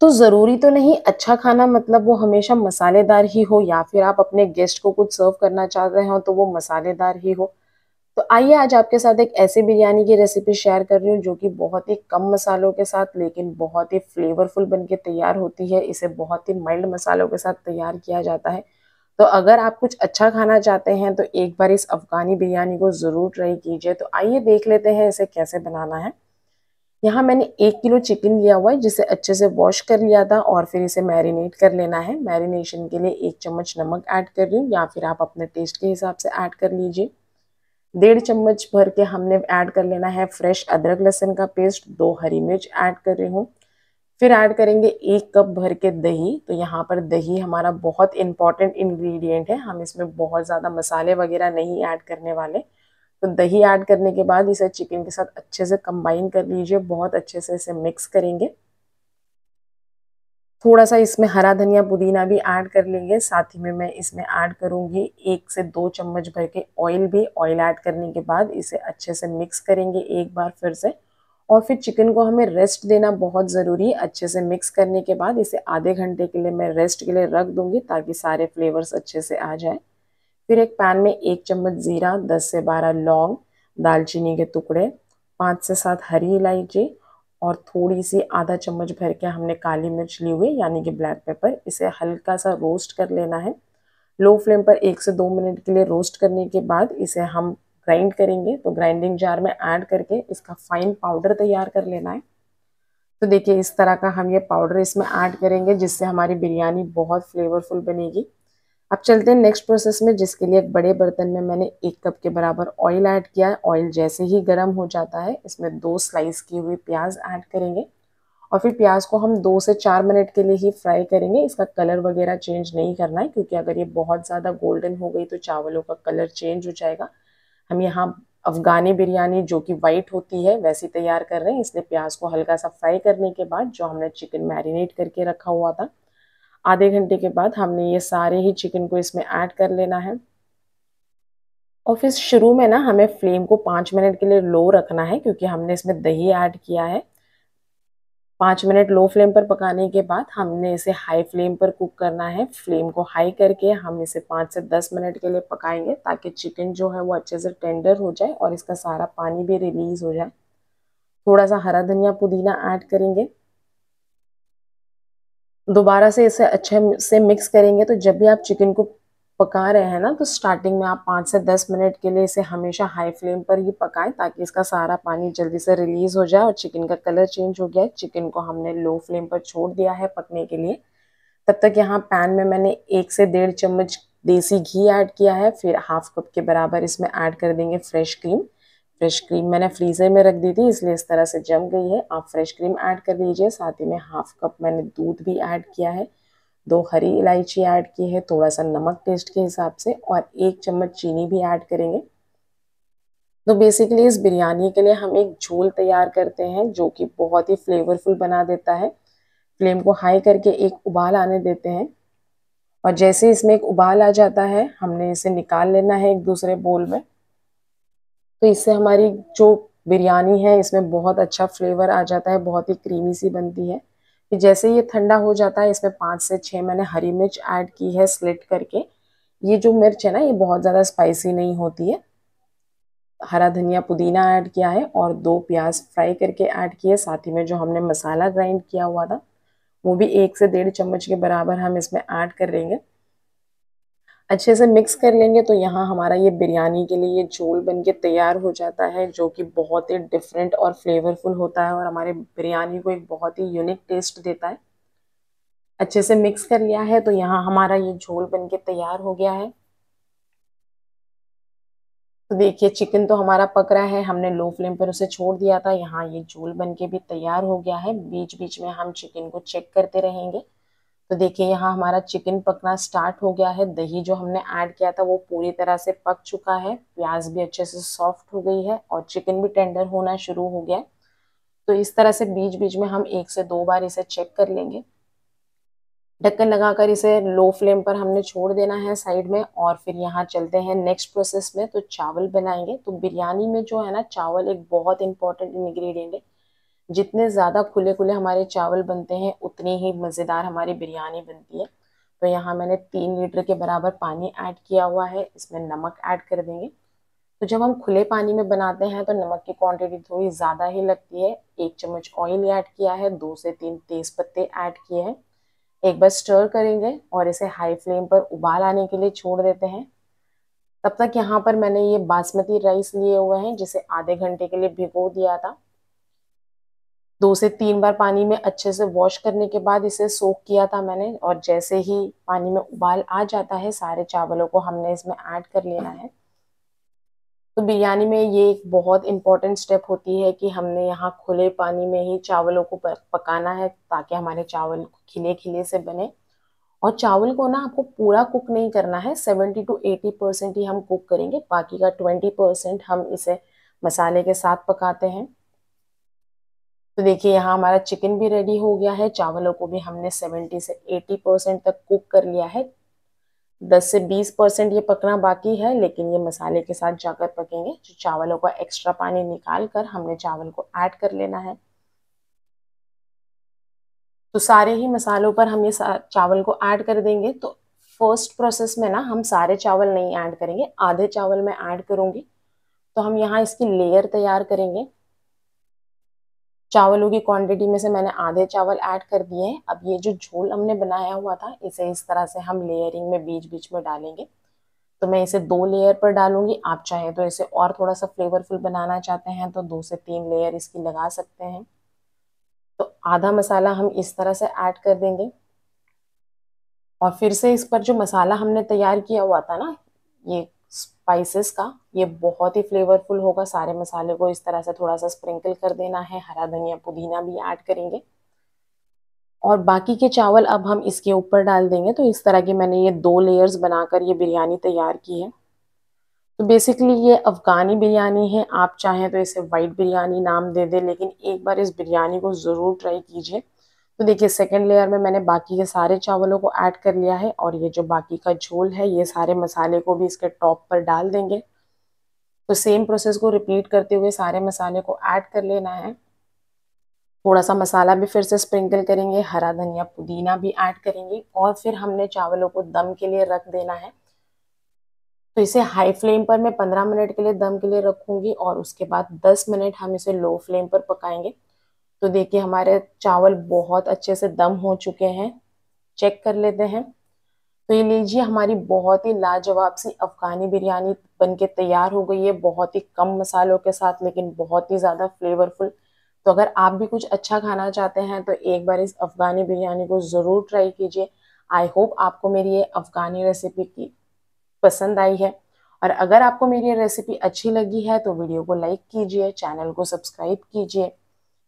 तो ज़रूरी तो नहीं अच्छा खाना मतलब वो हमेशा मसालेदार ही हो या फिर आप अपने गेस्ट को कुछ सर्व करना चाह रहे हो तो वो मसालेदार ही हो तो आइए आज आपके साथ एक ऐसे बिरयानी की रेसिपी शेयर कर रही हूँ जो कि बहुत ही कम मसालों के साथ लेकिन बहुत ही फ्लेवरफुल बन के तैयार होती है इसे बहुत ही माइल्ड मसालों के साथ तैयार किया जाता है तो अगर आप कुछ अच्छा खाना चाहते हैं तो एक बार इस अफ़गानी बिरयानी को ज़रूर ट्राई कीजिए तो आइए देख लेते हैं इसे कैसे बनाना है यहाँ मैंने एक किलो चिकन लिया हुआ है जिसे अच्छे से वॉश कर लिया था और फिर इसे मैरिनेट कर लेना है मैरिनेशन के लिए एक चम्मच नमक ऐड कर रही हूँ या फिर आप अपने टेस्ट के हिसाब से ऐड कर लीजिए डेढ़ चम्मच भर के हमने ऐड कर लेना है फ्रेश अदरक लहसन का पेस्ट दो हरी मिर्च ऐड कर रही हूँ फिर ऐड करेंगे एक कप भर के दही तो यहाँ पर दही हमारा बहुत इंपॉर्टेंट इन्ग्रीडियंट है हम इसमें बहुत ज़्यादा मसाले वगैरह नहीं ऐड करने वाले तो दही ऐड करने के बाद इसे चिकन के साथ अच्छे से कंबाइन कर लीजिए बहुत अच्छे से इसे मिक्स करेंगे थोड़ा सा इसमें हरा धनिया पुदीना भी ऐड कर लेंगे साथ ही में मैं इसमें ऐड करूंगी एक से दो चम्मच भर के ऑयल भी ऑयल ऐड करने के बाद इसे अच्छे से मिक्स करेंगे एक बार फिर से और फिर चिकन को हमें रेस्ट देना बहुत ज़रूरी अच्छे से मिक्स करने के बाद इसे आधे घंटे के लिए मैं रेस्ट के लिए रख दूंगी ताकि सारे फ्लेवर्स अच्छे से आ जाए फिर एक पैन में एक चम्मच ज़ीरा दस से बारह लौंग दालचीनी के टुकड़े पाँच से सात हरी इलायची और थोड़ी सी आधा चम्मच भर के हमने काली मिर्च ली हुई यानी कि ब्लैक पेपर इसे हल्का सा रोस्ट कर लेना है लो फ्लेम पर एक से दो मिनट के लिए रोस्ट करने के बाद इसे हम ग्राइंड करेंगे तो ग्राइंडिंग जार में ऐड करके इसका फाइन पाउडर तैयार कर लेना है तो देखिए इस तरह का हम ये पाउडर इसमें ऐड करेंगे जिससे हमारी बिरयानी बहुत फ्लेवरफुल बनेगी अब चलते हैं नेक्स्ट प्रोसेस में जिसके लिए एक बड़े बर्तन में मैंने एक कप के बराबर ऑयल ऐड किया है ऑयल जैसे ही गर्म हो जाता है इसमें दो स्लाइस किए हुए प्याज ऐड करेंगे और फिर प्याज को हम दो से चार मिनट के लिए ही फ्राई करेंगे इसका कलर वगैरह चेंज नहीं करना है क्योंकि अगर ये बहुत ज़्यादा गोल्डन हो गई तो चावलों का कलर चेंज हो जाएगा हम यहाँ अफ़गानी बिरयानी जो कि वाइट होती है वैसी तैयार कर रहे हैं इसलिए प्याज को हल्का सा फ्राई करने के बाद जो हमने चिकन मैरिनेट करके रखा हुआ था आधे घंटे के बाद हमने ये सारे ही चिकन को इसमें ऐड कर लेना है और फिर शुरू में ना हमें फ्लेम को पाँच मिनट के लिए लो रखना है क्योंकि हमने इसमें दही ऐड किया है पाँच मिनट लो फ्लेम पर पकाने के बाद हमने इसे हाई फ्लेम पर कुक करना है फ्लेम को हाई करके हम इसे पाँच से दस मिनट के लिए पकाएंगे ताकि चिकन जो है वो अच्छे से टेंडर हो जाए और इसका सारा पानी भी रिलीज़ हो जाए थोड़ा सा हरा धनिया पुदीना ऐड करेंगे दोबारा से इसे अच्छे से मिक्स करेंगे तो जब भी आप चिकन को पका रहे हैं ना तो स्टार्टिंग में आप पाँच से दस मिनट के लिए इसे हमेशा हाई फ्लेम पर ही पकाएं ताकि इसका सारा पानी जल्दी से रिलीज हो जाए और चिकन का कलर चेंज हो गया चिकन को हमने लो फ्लेम पर छोड़ दिया है पकने के लिए तब तक यहाँ पैन में मैंने एक से डेढ़ चम्मच देसी घी ऐड किया है फिर हाफ कप के बराबर इसमें ऐड कर देंगे फ्रेश क्रीम फ्रेश क्रीम मैंने फ्रीज़र में रख दी थी इसलिए इस तरह से जम गई है आप फ्रेश क्रीम ऐड कर लीजिए साथ ही में हाफ कप मैंने दूध भी ऐड किया है दो हरी इलायची ऐड की है थोड़ा सा नमक टेस्ट के हिसाब से और एक चम्मच चीनी भी ऐड करेंगे तो बेसिकली इस बिरयानी के लिए हम एक झोल तैयार करते हैं जो कि बहुत ही फ्लेवरफुल बना देता है फ्लेम को हाई करके एक उबाल आने देते हैं और जैसे इसमें एक उबाल आ जाता है हमने इसे निकाल लेना है एक दूसरे बोल में तो इससे हमारी जो बिरयानी है इसमें बहुत अच्छा फ्लेवर आ जाता है बहुत ही क्रीमी सी बनती है कि जैसे ये ठंडा हो जाता है इसमें पाँच से छः मैंने हरी मिर्च ऐड की है स्लिट करके ये जो मिर्च है ना ये बहुत ज़्यादा स्पाइसी नहीं होती है हरा धनिया पुदीना ऐड किया है और दो प्याज फ्राई करके ऐड किए साथ ही में जो हमने मसाला ग्राइंड किया हुआ था वो भी एक से डेढ़ चम्मच के बराबर हम इसमें ऐड कर अच्छे से मिक्स कर लेंगे तो यहाँ हमारा ये बिरयानी के लिए ये झोल बन के तैयार हो जाता है जो कि बहुत ही डिफरेंट और फ्लेवरफुल होता है और हमारे बिरयानी को एक बहुत ही यूनिक टेस्ट देता है अच्छे से मिक्स कर लिया है तो यहाँ हमारा ये झोल बन के तैयार हो गया है तो देखिए चिकन तो हमारा पक रहा है हमने लो फ्लेम पर उसे छोड़ दिया था यहाँ ये झोल बन के भी तैयार हो गया है बीच बीच में हम चिकन को चेक करते रहेंगे तो देखिए यहाँ हमारा चिकन पकना स्टार्ट हो गया है दही जो हमने ऐड किया था वो पूरी तरह से पक चुका है प्याज भी अच्छे से सॉफ्ट हो गई है और चिकन भी टेंडर होना शुरू हो गया है तो इस तरह से बीच बीच में हम एक से दो बार इसे चेक कर लेंगे ढक्कन लगाकर इसे लो फ्लेम पर हमने छोड़ देना है साइड में और फिर यहाँ चलते हैं नेक्स्ट प्रोसेस में तो चावल बनाएंगे तो बिरयानी में जो है ना चावल एक बहुत इंपॉर्टेंट इन्ग्रीडियंट है जितने ज़्यादा खुले खुले हमारे चावल बनते हैं उतनी ही मज़ेदार हमारी बिरयानी बनती है तो यहाँ मैंने तीन लीटर के बराबर पानी ऐड किया हुआ है इसमें नमक ऐड कर देंगे तो जब हम खुले पानी में बनाते हैं तो नमक की क्वांटिटी थोड़ी ज़्यादा ही लगती है एक चम्मच ऑयल ऐड किया है दो से तीन तेज़ पत्ते ऐड किए हैं एक बार स्टर करेंगे और इसे हाई फ्लेम पर उबाल आने के लिए छोड़ देते हैं तब तक यहाँ पर मैंने ये बासमती राइस लिए हुए हैं जिसे आधे घंटे के लिए भिगो दिया था दो से तीन बार पानी में अच्छे से वॉश करने के बाद इसे सोख किया था मैंने और जैसे ही पानी में उबाल आ जाता है सारे चावलों को हमने इसमें ऐड कर लेना है तो बिरयानी में ये एक बहुत इम्पॉर्टेंट स्टेप होती है कि हमने यहाँ खुले पानी में ही चावलों को पकाना है ताकि हमारे चावल खिले खिले से बने और चावल को ना आपको पूरा कुक नहीं करना है सेवेंटी टू एटी परसेंट ही हम कुक करेंगे बाकी का ट्वेंटी परसेंट हम इसे मसाले के साथ पकाते हैं तो देखिए यहाँ हमारा चिकन भी रेडी हो गया है चावलों को भी हमने 70 से 80 परसेंट तक कुक कर लिया है 10 से 20 परसेंट ये पकना बाकी है लेकिन ये मसाले के साथ जाकर पकेंगे जो चावलों का एक्स्ट्रा पानी निकाल कर हमने चावल को ऐड कर लेना है तो सारे ही मसालों पर हम ये चावल को ऐड कर देंगे तो फर्स्ट प्रोसेस में ना हम सारे चावल नहीं ऐड करेंगे आधे चावल मैं ऐड करूँगी तो हम यहाँ इसकी लेयर तैयार करेंगे चावलों की क्वांटिटी में से मैंने आधे चावल ऐड कर दिए हैं अब ये जो झोल हमने बनाया हुआ था इसे इस तरह से हम लेयरिंग में बीच बीच में डालेंगे तो मैं इसे दो लेयर पर डालूंगी आप चाहे तो इसे और थोड़ा सा फ्लेवरफुल बनाना चाहते हैं तो दो से तीन लेयर इसकी लगा सकते हैं तो आधा मसाला हम इस तरह से ऐड कर देंगे और फिर से इस पर जो मसाला हमने तैयार किया हुआ था ना ये स्पाइसेस का ये बहुत ही फ्लेवरफुल होगा सारे मसाले को इस तरह से थोड़ा सा स्प्रिंकल कर देना है हरा धनिया पुदीना भी ऐड करेंगे और बाकी के चावल अब हम इसके ऊपर डाल देंगे तो इस तरह के मैंने ये दो लेयर्स बनाकर ये बिरयानी तैयार की है तो बेसिकली ये अफ़गानी बिरयानी है आप चाहें तो इसे वाइट बिरयानी नाम दे दें लेकिन एक बार इस बिरयानी को ज़रूर ट्राई कीजिए तो देखिए सेकेंड लेयर में मैंने बाकी के सारे चावलों को ऐड कर लिया है और ये जो बाकी का झोल है ये सारे मसाले को भी इसके टॉप पर डाल देंगे तो सेम प्रोसेस को रिपीट करते हुए सारे मसाले को ऐड कर लेना है थोड़ा सा मसाला भी फिर से स्प्रिंकल करेंगे हरा धनिया पुदीना भी ऐड करेंगे और फिर हमने चावलों को दम के लिए रख देना है तो इसे हाई फ्लेम पर मैं पंद्रह मिनट के लिए दम के लिए रखूंगी और उसके बाद दस मिनट हम इसे लो फ्लेम पर पकाएंगे तो देखिए हमारे चावल बहुत अच्छे से दम हो चुके हैं चेक कर लेते हैं तो ये लीजिए हमारी बहुत ही लाजवाब सी अफ़गानी बिरयानी बनके तैयार हो गई है बहुत ही कम मसालों के साथ लेकिन बहुत ही ज़्यादा फ्लेवरफुल तो अगर आप भी कुछ अच्छा खाना चाहते हैं तो एक बार इस अफ़गानी बिरयानी को ज़रूर ट्राई कीजिए आई होप आपको मेरी ये अफ़गानी रेसिपी की पसंद आई है और अगर आपको मेरी रेसिपी अच्छी लगी है तो वीडियो को लाइक कीजिए चैनल को सब्सक्राइब कीजिए